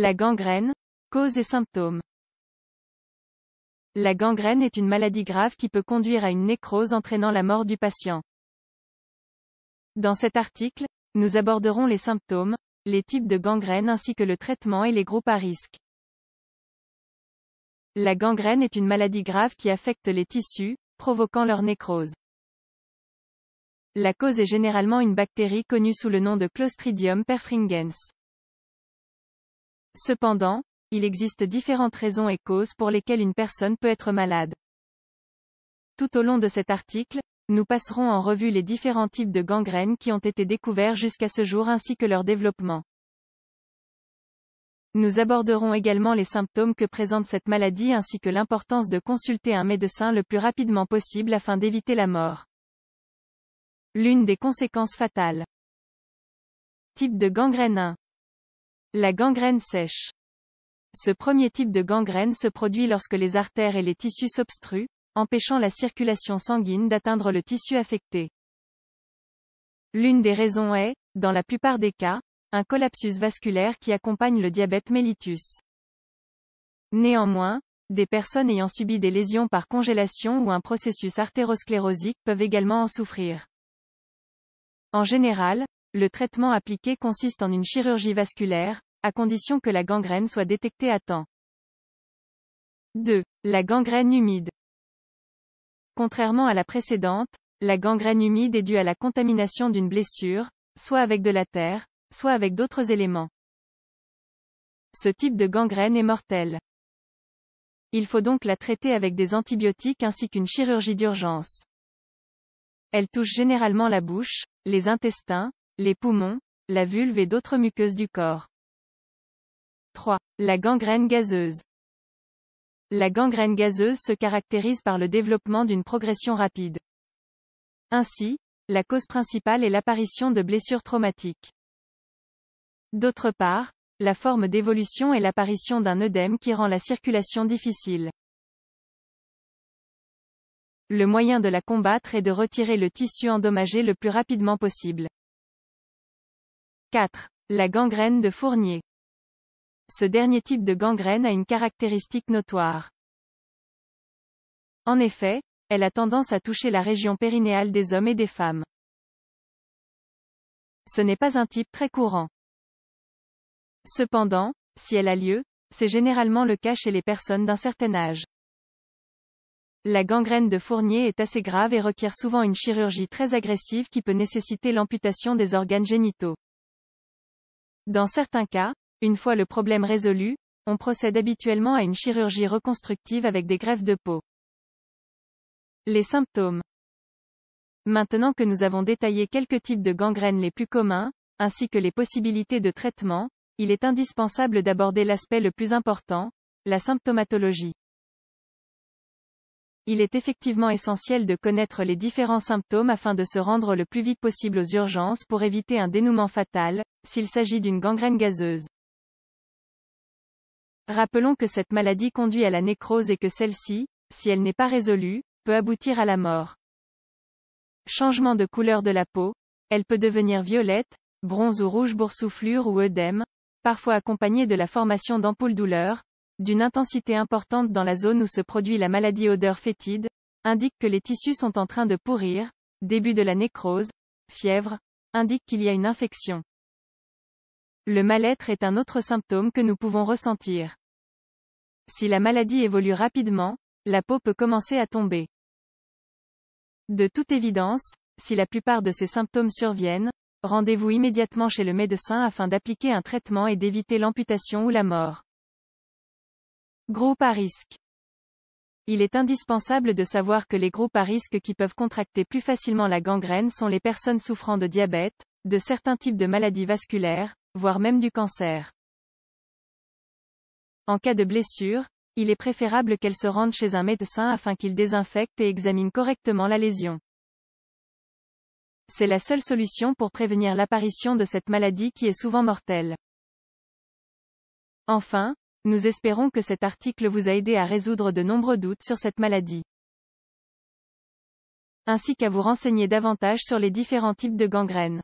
La gangrène. Cause et symptômes. La gangrène est une maladie grave qui peut conduire à une nécrose entraînant la mort du patient. Dans cet article, nous aborderons les symptômes, les types de gangrène ainsi que le traitement et les groupes à risque. La gangrène est une maladie grave qui affecte les tissus, provoquant leur nécrose. La cause est généralement une bactérie connue sous le nom de Clostridium perfringens. Cependant, il existe différentes raisons et causes pour lesquelles une personne peut être malade. Tout au long de cet article, nous passerons en revue les différents types de gangrènes qui ont été découverts jusqu'à ce jour ainsi que leur développement. Nous aborderons également les symptômes que présente cette maladie ainsi que l'importance de consulter un médecin le plus rapidement possible afin d'éviter la mort. L'une des conséquences fatales. Type de gangrène 1. La gangrène sèche. Ce premier type de gangrène se produit lorsque les artères et les tissus s'obstruent, empêchant la circulation sanguine d'atteindre le tissu affecté. L'une des raisons est, dans la plupart des cas, un collapsus vasculaire qui accompagne le diabète mellitus. Néanmoins, des personnes ayant subi des lésions par congélation ou un processus artérosclérosique peuvent également en souffrir. En général, le traitement appliqué consiste en une chirurgie vasculaire, à condition que la gangrène soit détectée à temps. 2. La gangrène humide. Contrairement à la précédente, la gangrène humide est due à la contamination d'une blessure, soit avec de la terre, soit avec d'autres éléments. Ce type de gangrène est mortel. Il faut donc la traiter avec des antibiotiques ainsi qu'une chirurgie d'urgence. Elle touche généralement la bouche, les intestins, les poumons, la vulve et d'autres muqueuses du corps. 3. La gangrène gazeuse. La gangrène gazeuse se caractérise par le développement d'une progression rapide. Ainsi, la cause principale est l'apparition de blessures traumatiques. D'autre part, la forme d'évolution est l'apparition d'un œdème qui rend la circulation difficile. Le moyen de la combattre est de retirer le tissu endommagé le plus rapidement possible. 4. La gangrène de Fournier. Ce dernier type de gangrène a une caractéristique notoire. En effet, elle a tendance à toucher la région périnéale des hommes et des femmes. Ce n'est pas un type très courant. Cependant, si elle a lieu, c'est généralement le cas chez les personnes d'un certain âge. La gangrène de Fournier est assez grave et requiert souvent une chirurgie très agressive qui peut nécessiter l'amputation des organes génitaux. Dans certains cas, une fois le problème résolu, on procède habituellement à une chirurgie reconstructive avec des greffes de peau. Les symptômes. Maintenant que nous avons détaillé quelques types de gangrènes les plus communs, ainsi que les possibilités de traitement, il est indispensable d'aborder l'aspect le plus important, la symptomatologie il est effectivement essentiel de connaître les différents symptômes afin de se rendre le plus vite possible aux urgences pour éviter un dénouement fatal, s'il s'agit d'une gangrène gazeuse. Rappelons que cette maladie conduit à la nécrose et que celle-ci, si elle n'est pas résolue, peut aboutir à la mort. Changement de couleur de la peau, elle peut devenir violette, bronze ou rouge boursouflure ou œdème, parfois accompagnée de la formation d'ampoules douleur, d'une intensité importante dans la zone où se produit la maladie odeur fétide, indique que les tissus sont en train de pourrir, début de la nécrose, fièvre, indique qu'il y a une infection. Le mal-être est un autre symptôme que nous pouvons ressentir. Si la maladie évolue rapidement, la peau peut commencer à tomber. De toute évidence, si la plupart de ces symptômes surviennent, rendez-vous immédiatement chez le médecin afin d'appliquer un traitement et d'éviter l'amputation ou la mort. Groupe à risque. Il est indispensable de savoir que les groupes à risque qui peuvent contracter plus facilement la gangrène sont les personnes souffrant de diabète, de certains types de maladies vasculaires, voire même du cancer. En cas de blessure, il est préférable qu'elle se rende chez un médecin afin qu'il désinfecte et examine correctement la lésion. C'est la seule solution pour prévenir l'apparition de cette maladie qui est souvent mortelle. Enfin, nous espérons que cet article vous a aidé à résoudre de nombreux doutes sur cette maladie. Ainsi qu'à vous renseigner davantage sur les différents types de gangrènes.